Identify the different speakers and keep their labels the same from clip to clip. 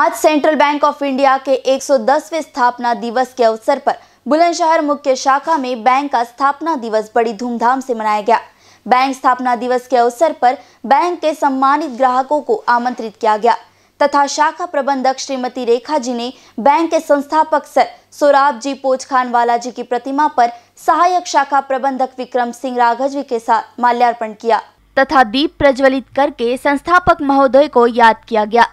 Speaker 1: आज central bank of India के 110वें स्थापना दिवस के अवसर पर बुलंदशहर मुख्य शाखा में बैंक का स्थापना दिवस बड़ी धूमधाम से मनाया गया बैंक स्थापना दिवस के अवसर पर बैंक के सम्मानित ग्राहकों को आमंत्रित किया गया तथा शाखा प्रबंधक श्रीमती रेखा जी ने बैंक के संस्थापक सर सोराब जी पोचखानवाला जी की प्रतिमा पर सहायक शाखा प्रबंधक विक्रम सिंह राघजवी के साथ माल्यार्पण किया तथा दीप प्रज्वलित करके संस्थापक महोदय को याद किया गया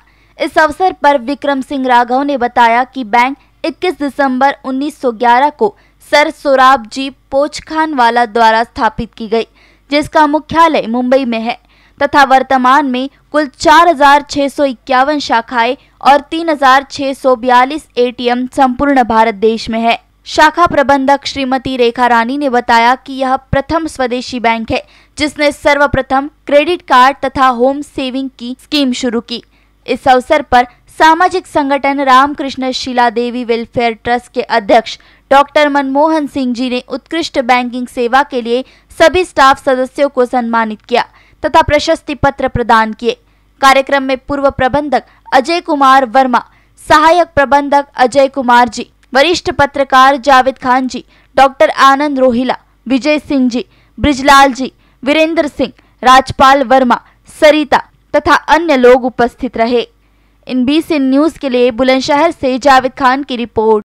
Speaker 1: इस अवसर पर विक्रम सिंह राघव ने बताया कि बैंक 21 दिसंबर 1911 को सर सोराब जी पोचखान वाला द्वारा स्थापित की गई जिसका मुख्यालय मुंबई में है तथा वर्तमान में कुल चार शाखाएं और 3,642 एटीएम संपूर्ण भारत देश में है शाखा प्रबंधक श्रीमती रेखा रानी ने बताया कि यह प्रथम स्वदेशी बैंक है जिसने सर्वप्रथम क्रेडिट कार्ड तथा होम सेविंग की स्कीम शुरू की इस अवसर पर सामाजिक संगठन रामकृष्ण शिला देवी वेलफेयर ट्रस्ट के अध्यक्ष डॉक्टर मनमोहन सिंह जी ने उत्कृष्ट बैंकिंग सेवा के लिए सभी स्टाफ सदस्यों को सम्मानित किया तथा प्रशस्ति पत्र प्रदान किए कार्यक्रम में पूर्व प्रबंधक अजय कुमार वर्मा सहायक प्रबंधक अजय कुमार जी वरिष्ठ पत्रकार जावेद खान जी डॉक्टर आनंद रोहिला विजय सिंह जी ब्रिजलाल जी वीरेंद्र सिंह राजपाल वर्मा सरिता तथा अन्य लोग उपस्थित रहे इन बी न्यूज़ के लिए बुलंदशहर से जावेद खान की रिपोर्ट